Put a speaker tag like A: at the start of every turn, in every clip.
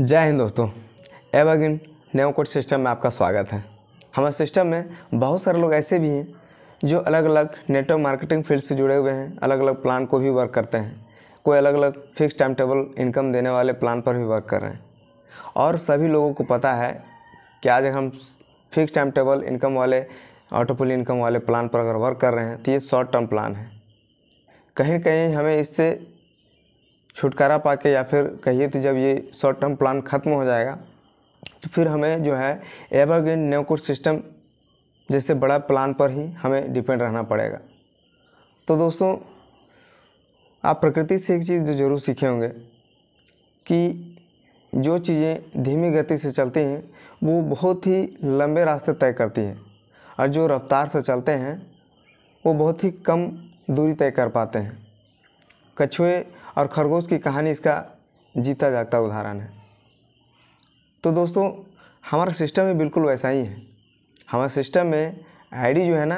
A: जय हिंद दोस्तों एव अगेन नेव सिस्टम में आपका स्वागत है हमारे सिस्टम में बहुत सारे लोग ऐसे भी हैं जो अलग अलग नेटवर्क मार्केटिंग फील्ड से जुड़े हुए हैं अलग अलग प्लान को भी वर्क करते हैं कोई अलग अलग फिक्स टाइम टेबल इनकम देने वाले प्लान पर भी वर्क कर रहे हैं और सभी लोगों को पता है कि आज हम फिक्स टाइम टेबल इनकम वाले ऑटोपुल इनकम वाले प्लान पर अगर वर्क कर रहे हैं तो ये शॉर्ट टर्म प्लान है कहीं कहीं हमें इससे छुटकारा पा के या फिर कहिए तो जब ये शॉर्ट टर्म प्लान ख़त्म हो जाएगा तो फिर हमें जो है एवरग्रीन नेवकुट सिस्टम जैसे बड़ा प्लान पर ही हमें डिपेंड रहना पड़ेगा तो दोस्तों आप प्रकृति से एक चीज़ जरूर सीखे होंगे कि जो चीज़ें धीमी गति से चलती हैं वो बहुत ही लंबे रास्ते तय करती हैं और जो रफ्तार से चलते हैं वो बहुत ही कम दूरी तय कर पाते हैं कछुए और खरगोश की कहानी इसका जीता जागता उदाहरण है तो दोस्तों हमारा सिस्टम भी बिल्कुल वैसा ही है हमारे सिस्टम में आईडी जो है ना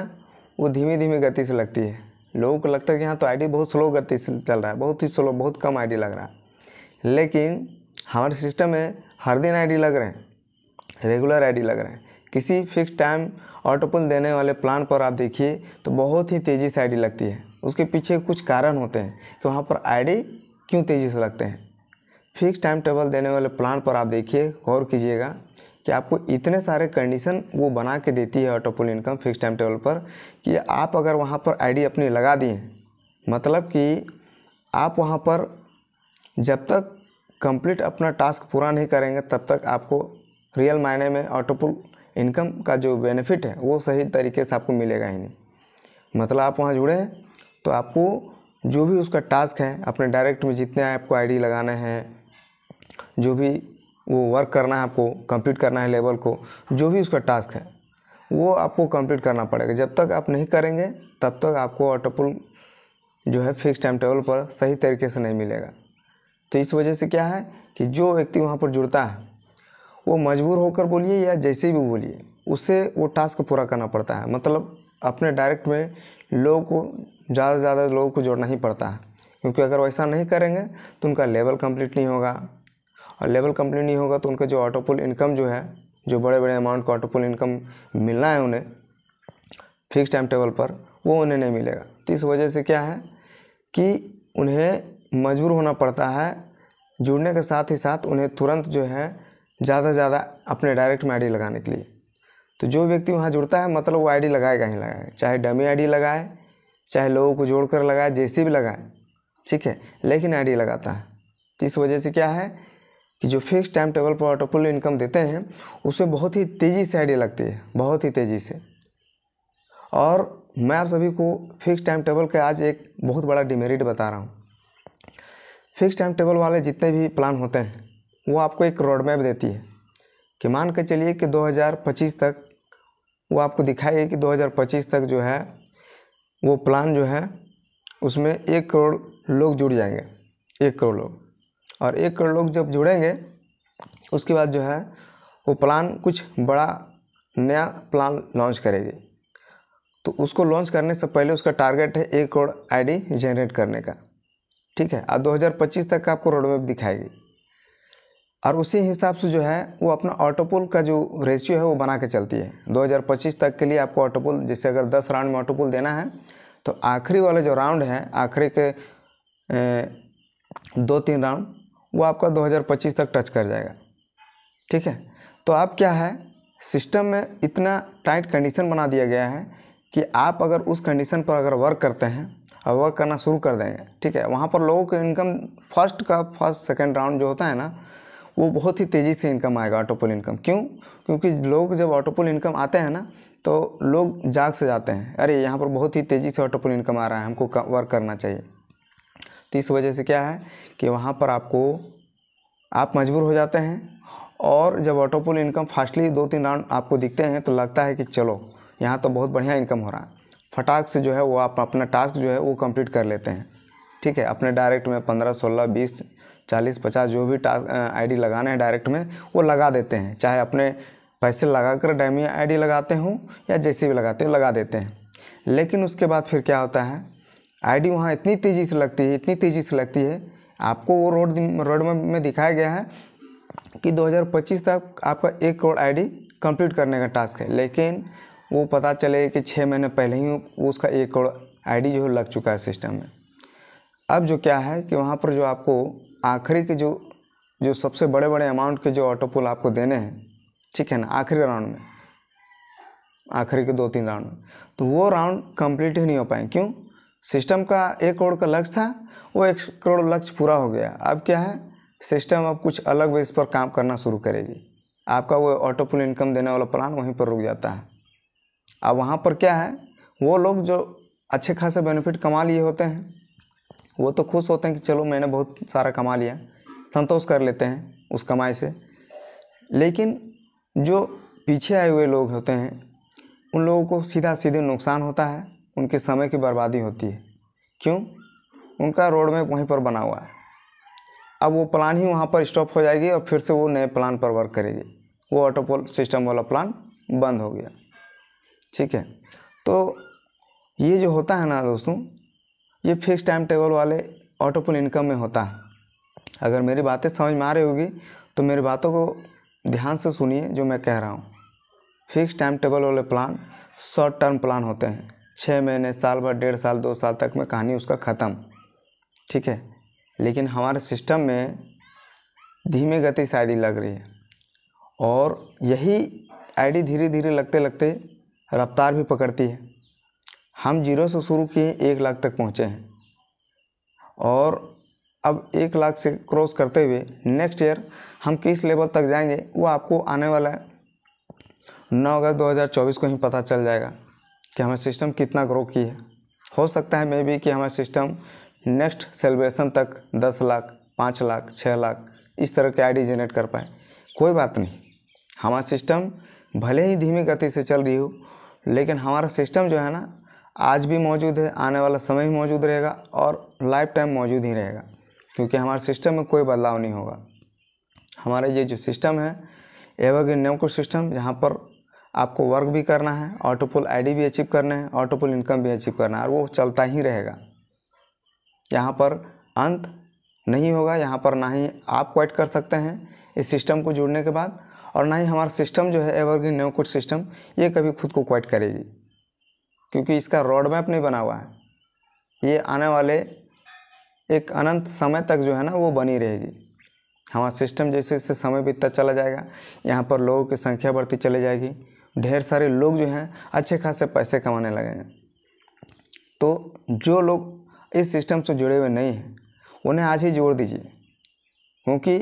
A: वो धीमे धीमे गति से लगती है लोगों को लगता है कि हाँ तो आईडी बहुत स्लो गति से चल रहा है बहुत ही स्लो बहुत कम आईडी लग रहा है लेकिन हमारे सिस्टम में हर दिन आईडी लग रहे हैं रेगुलर आईडी लग रहे हैं किसी फिक्स टाइम ऑटोपल देने वाले प्लान पर आप देखिए तो बहुत ही तेज़ी से आई लगती है उसके पीछे कुछ कारण होते हैं कि वहाँ पर आईडी क्यों तेज़ी से लगते हैं फिक्स टाइम टेबल देने वाले प्लान पर आप देखिए गौर कीजिएगा कि आपको इतने सारे कंडीशन वो बना के देती है ऑटोपुल इनकम फिक्स टाइम टेबल पर कि आप अगर वहाँ पर आईडी अपनी लगा दिए मतलब कि आप वहाँ पर जब तक कंप्लीट अपना टास्क पूरा नहीं करेंगे तब तक आपको रियल मायने में ऑटोपुल इनकम का जो बेनिफिट है वो सही तरीके से आपको मिलेगा ही नहीं मतलब आप वहाँ जुड़े हैं तो आपको जो भी उसका टास्क है अपने डायरेक्ट में जितने आपको आईडी लगाना है जो भी वो वर्क करना है आपको कंप्लीट करना है लेवल को जो भी उसका टास्क है वो आपको कंप्लीट करना पड़ेगा जब तक आप नहीं करेंगे तब तक आपको ऑटोपुल जो है फिक्स टाइम टेबल पर सही तरीके से नहीं मिलेगा तो इस वजह से क्या है कि जो व्यक्ति वहाँ पर जुड़ता है वो मजबूर होकर बोलिए या जैसे भी बोलिए उसे वो टास्क पूरा करना पड़ता है मतलब अपने डायरेक्ट में लोगों को ज़्यादा से ज़्यादा लोगों को जोड़ना ही पड़ता है क्योंकि अगर वैसा नहीं करेंगे तो उनका लेवल कंप्लीट नहीं होगा और लेवल कंप्लीट नहीं होगा तो उनका जो ऑटोपुल इनकम जो है जो बड़े बड़े अमाउंट का ऑटोपुल इनकम मिलना है उन्हें फिक्स टाइम टेबल पर वो उन्हें नहीं मिलेगा तो इस वजह से क्या है कि उन्हें मजबूर होना पड़ता है जुड़ने के साथ ही साथ उन्हें तुरंत जो है ज़्यादा से ज़्यादा अपने डायरेक्ट में आई लगाने के लिए तो जो व्यक्ति वहाँ जुड़ता है मतलब वो आईडी लगाएगा ही लगाएगा चाहे डमी आईडी लगाए चाहे लोगों को जोड़कर लगाए जैसे भी लगाए ठीक है लेकिन आईडी लगाता है तो इस वजह से क्या है कि जो फिक्स टाइम टेबल पर ऑटोपुल इनकम देते हैं उसमें बहुत ही तेज़ी से आईडी लगती है बहुत ही तेज़ी से और मैं आप सभी को फिक्स टाइम टेबल का आज एक बहुत बड़ा डिमेरिट बता रहा हूँ फिक्स टाइम टेबल वाले जितने भी प्लान होते हैं वो आपको एक रोड मैप देती है कि मान के चलिए कि 2025 तक वो आपको दिखाएगी कि 2025 तक जो है वो प्लान जो है उसमें एक करोड़ लोग जुड़ जाएंगे एक करोड़ लोग और एक करोड़ लोग जब जुड़ेंगे उसके बाद जो है वो प्लान कुछ बड़ा नया प्लान लॉन्च करेगी तो उसको लॉन्च करने से पहले उसका टारगेट है एक करोड़ आईडी जनरेट करने का ठीक है और 2025 तक आपको रोडमैप दिखाएगी और उसी हिसाब से जो है वो अपना ऑटोपोल का जो रेशियो है वो बना के चलती है 2025 तक के लिए आपको ऑटोपोल जैसे अगर 10 राउंड में ऑटोपोल देना है तो आखिरी वाला जो राउंड है आखिरी के ए, दो तीन राउंड वो आपका 2025 तक टच कर जाएगा ठीक है तो आप क्या है सिस्टम में इतना टाइट कंडीशन बना दिया गया है कि आप अगर उस कंडीशन पर अगर वर्क करते हैं और वर्क करना शुरू कर देंगे ठीक है वहाँ पर लोगों के इनकम फर्स्ट का फर्स्ट सेकेंड राउंड जो होता है ना वो बहुत ही तेज़ी से इनकम आएगा ऑटोपोल इनकम क्यों क्योंकि लोग जब ऑटोपोल इनकम आते हैं ना तो लोग जाग से जाते हैं अरे यहाँ पर बहुत ही तेज़ी से ऑटोपोल इनकम आ रहा है हमको वर्क करना चाहिए तो इस वजह से क्या है कि वहाँ पर आपको आप मजबूर हो जाते हैं और जब ऑटोपोल इनकम फास्टली दो तीन राउंड आपको दिखते हैं तो लगता है कि चलो यहाँ तो बहुत बढ़िया इनकम हो रहा है फटाक से जो है वो आप अपना टास्क जो है वो कंप्लीट कर लेते हैं ठीक है अपने डायरेक्ट में पंद्रह सोलह बीस चालीस पचास जो भी टास्क आईडी लगाना है डायरेक्ट में वो लगा देते हैं चाहे अपने पैसे लगा कर डैमी आई लगाते हों या जैसे भी लगाते हैं लगा देते हैं लेकिन उसके बाद फिर क्या होता है आईडी वहाँ इतनी तेज़ी से लगती है इतनी तेज़ी से लगती है आपको वो रोड रोड में दिखाया गया है कि 2025 तक आपका एक करोड़ आईडी कंप्लीट करने का टास्क है लेकिन वो पता चले कि छः महीने पहले ही उसका एक करोड़ आईडी जो है लग चुका है सिस्टम में अब जो क्या है कि वहाँ पर जो आपको आखिरी के जो जो सबसे बड़े बड़े अमाउंट के जो ऑटो पुल आपको देने हैं ठीक है ना आखिरी राउंड में आखिरी के दो तीन राउंड में तो वो राउंड कंप्लीट ही नहीं हो पाए क्यों सिस्टम का एक करोड़ का लक्ष्य था वो एक करोड़ लक्ष्य पूरा हो गया अब क्या है सिस्टम अब कुछ अलग बेस पर काम करना शुरू करेगी आपका वो ऑटो पुल इनकम देने वाला प्लान वहीं पर रुक जाता है अब वहाँ पर क्या है वो लोग जो अच्छे खासे बेनिफिट कमा लिए होते हैं वो तो खुश होते हैं कि चलो मैंने बहुत सारा कमा लिया संतोष कर लेते हैं उस कमाई से लेकिन जो पीछे आए हुए लोग होते हैं उन लोगों को सीधा सीधे नुकसान होता है उनके समय की बर्बादी होती है क्यों उनका रोड मैप वहीं पर बना हुआ है अब वो प्लान ही वहाँ पर स्टॉप हो जाएगी और फिर से वो नए प्लान पर वर्क करेगी वो ऑटोपोल सिस्टम वाला प्लान बंद हो गया ठीक है तो ये जो होता है ना दोस्तों ये फिक्स टाइम टेबल वाले ऑटोपुल इनकम में होता है अगर मेरी बातें समझ में आ रही होगी तो मेरी बातों को ध्यान से सुनिए जो मैं कह रहा हूँ फिक्स टाइम टेबल वाले प्लान शॉर्ट टर्म प्लान होते हैं छः महीने साल भर डेढ़ साल दो साल तक में कहानी उसका ख़त्म ठीक है लेकिन हमारे सिस्टम में धीमे गति शायद लग रही है और यही आईडी धीरे धीरे लगते लगते रफ्तार भी पकड़ती है हम जीरो से शुरू किए एक लाख तक पहुँचे हैं और अब एक लाख से क्रॉस करते हुए नेक्स्ट ईयर हम किस लेवल तक जाएंगे वो आपको आने वाला है नौ अगस्त 2024 को ही पता चल जाएगा कि हमारे सिस्टम कितना ग्रो की है हो सकता है मे बी कि हमारा सिस्टम नेक्स्ट सेलिब्रेशन तक दस लाख पाँच लाख छः लाख इस तरह के आईडी जनरेट कर पाए कोई बात नहीं हमारा सिस्टम भले ही धीमी गति से चल रही हो लेकिन हमारा सिस्टम जो है ना आज भी मौजूद है आने वाला समय भी मौजूद रहेगा और लाइफ टाइम मौजूद ही रहेगा क्योंकि हमारे सिस्टम में कोई बदलाव नहीं होगा हमारा ये जो सिस्टम है एवरग्रीन नेमको सिस्टम जहाँ पर आपको वर्क भी करना है ऑटोपुल आईडी भी अचीव करना है ऑटोपुल इनकम भी अचीव करना है और वो चलता ही रहेगा यहाँ पर अंत नहीं होगा यहाँ पर ना ही आप क्वाइट कर सकते हैं इस सिस्टम को जुड़ने के बाद और ना ही हमारा सिस्टम जो है एवरग्रीन नेमकोड सिस्टम ये कभी खुद को क्वाइट करेगी क्योंकि इसका रोड मैप नहीं बना हुआ है ये आने वाले एक अनंत समय तक जो है ना वो बनी रहेगी हमारा सिस्टम जैसे जैसे समय बीतता चला जाएगा यहाँ पर लोगों की संख्या बढ़ती चली जाएगी ढेर सारे लोग जो हैं अच्छे खासे पैसे कमाने लगेंगे तो जो लोग इस सिस्टम से जुड़े हुए नहीं हैं उन्हें आज ही जोड़ दीजिए क्योंकि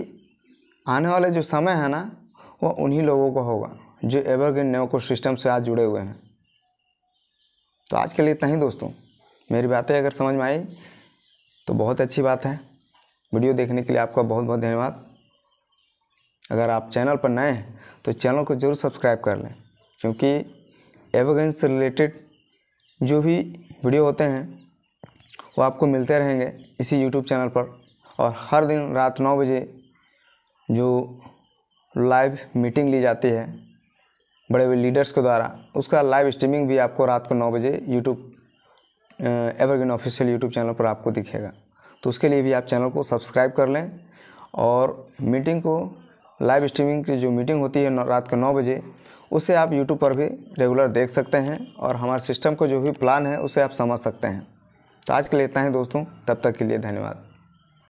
A: आने वाले जो समय है ना वह उन्हीं लोगों को होगा जो एवरग्रीन नेव सिस्टम से आज जुड़े हुए हैं तो आज के लिए इतना ही दोस्तों मेरी बातें अगर समझ में आई तो बहुत अच्छी बात है वीडियो देखने के लिए आपका बहुत बहुत धन्यवाद अगर आप चैनल पर नए हैं तो चैनल को ज़रूर सब्सक्राइब कर लें क्योंकि एवोगेंस से रिलेटेड जो भी वीडियो होते हैं वो आपको मिलते रहेंगे इसी यूट्यूब चैनल पर और हर दिन रात नौ बजे जो लाइव मीटिंग ली जाती है बड़े बड़े लीडर्स के द्वारा उसका लाइव स्ट्रीमिंग भी आपको रात को नौ बजे YouTube Evergreen official YouTube channel पर आपको दिखेगा तो उसके लिए भी आप चैनल को सब्सक्राइब कर लें और मीटिंग को लाइव स्ट्रीमिंग की जो मीटिंग होती है रात के नौ बजे उसे आप यूट्यूब पर भी रेगुलर देख सकते हैं और हमारे सिस्टम को जो भी प्लान है उसे आप समझ सकते हैं तो आज के लिए इतना ही दोस्तों तब तक के लिए धन्यवाद